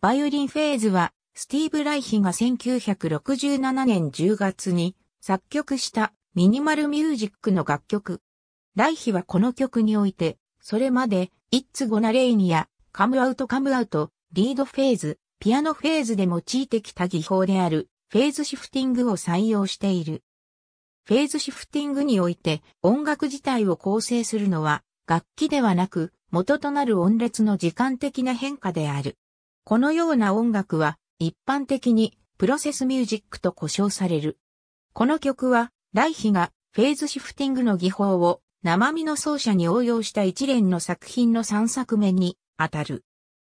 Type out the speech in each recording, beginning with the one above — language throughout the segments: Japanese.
バイオリンフェーズは、スティーブ・ライヒが1967年10月に作曲したミニマルミュージックの楽曲。ライヒはこの曲において、それまで、イッツ・ゴナ・レイニア、カム・アウト・カム・アウト、リードフェーズ、ピアノフェーズで用いてきた技法である、フェーズシフティングを採用している。フェーズシフティングにおいて、音楽自体を構成するのは、楽器ではなく、元となる音列の時間的な変化である。このような音楽は一般的にプロセスミュージックと呼称される。この曲は、イヒがフェーズシフティングの技法を生身の奏者に応用した一連の作品の3作目に当たる。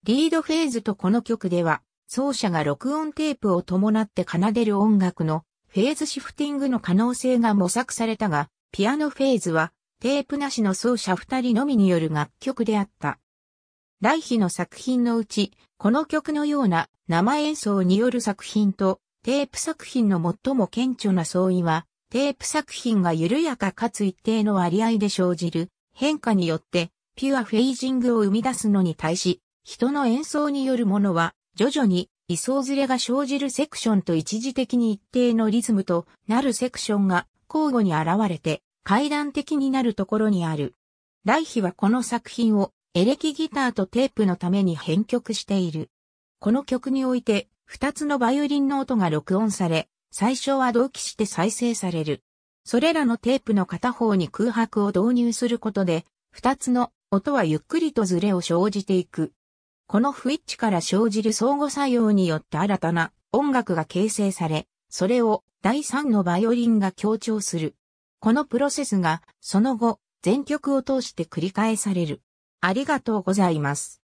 リードフェーズとこの曲では、奏者が録音テープを伴って奏でる音楽のフェーズシフティングの可能性が模索されたが、ピアノフェーズはテープなしの奏者2人のみによる楽曲であった。イヒの作品のうち、この曲のような生演奏による作品とテープ作品の最も顕著な相違は、テープ作品が緩やかかつ一定の割合で生じる変化によってピュアフェイジングを生み出すのに対し、人の演奏によるものは徐々に位相ずれが生じるセクションと一時的に一定のリズムとなるセクションが交互に現れて階段的になるところにある。来日はこの作品をエレキギターとテープのために編曲している。この曲において、二つのバイオリンの音が録音され、最初は同期して再生される。それらのテープの片方に空白を導入することで、二つの音はゆっくりとズレを生じていく。この不一致から生じる相互作用によって新たな音楽が形成され、それを第三のバイオリンが強調する。このプロセスが、その後、全曲を通して繰り返される。ありがとうございます。